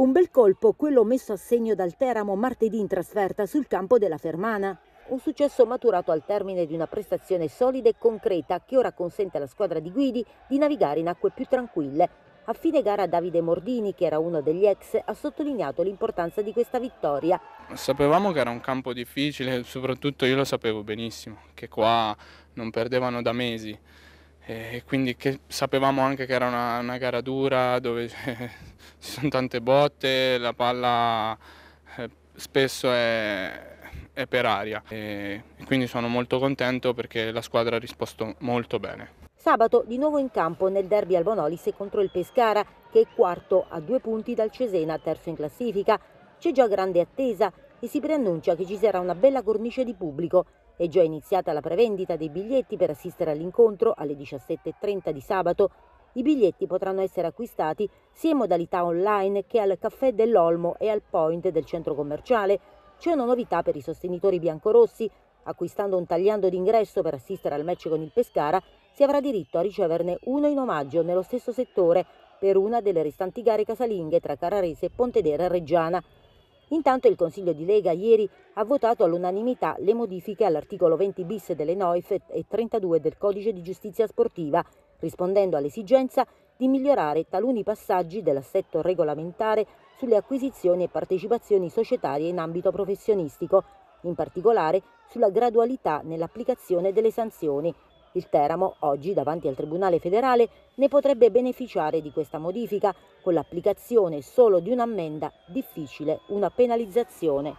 Un bel colpo, quello messo a segno dal Teramo martedì in trasferta sul campo della Fermana. Un successo maturato al termine di una prestazione solida e concreta che ora consente alla squadra di guidi di navigare in acque più tranquille. A fine gara Davide Mordini, che era uno degli ex, ha sottolineato l'importanza di questa vittoria. Sapevamo che era un campo difficile, soprattutto io lo sapevo benissimo, che qua non perdevano da mesi e quindi che sapevamo anche che era una, una gara dura dove ci sono tante botte, la palla eh, spesso è, è per aria e quindi sono molto contento perché la squadra ha risposto molto bene. Sabato di nuovo in campo nel derby al Bonolis contro il Pescara che è quarto a due punti dal Cesena terzo in classifica. C'è già grande attesa e si preannuncia che ci sarà una bella cornice di pubblico è già iniziata la prevendita dei biglietti per assistere all'incontro alle 17.30 di sabato. I biglietti potranno essere acquistati sia in modalità online che al caffè dell'Olmo e al point del centro commerciale. C'è una novità per i sostenitori biancorossi. Acquistando un tagliando d'ingresso per assistere al match con il Pescara, si avrà diritto a riceverne uno in omaggio nello stesso settore per una delle restanti gare casalinghe tra Cararese, e Pontedera e Reggiana. Intanto il Consiglio di Lega ieri ha votato all'unanimità le modifiche all'articolo 20 bis delle NOIF e 32 del Codice di Giustizia Sportiva, rispondendo all'esigenza di migliorare taluni passaggi dell'assetto regolamentare sulle acquisizioni e partecipazioni societarie in ambito professionistico, in particolare sulla gradualità nell'applicazione delle sanzioni. Il Teramo, oggi davanti al Tribunale federale, ne potrebbe beneficiare di questa modifica, con l'applicazione solo di un'ammenda difficile, una penalizzazione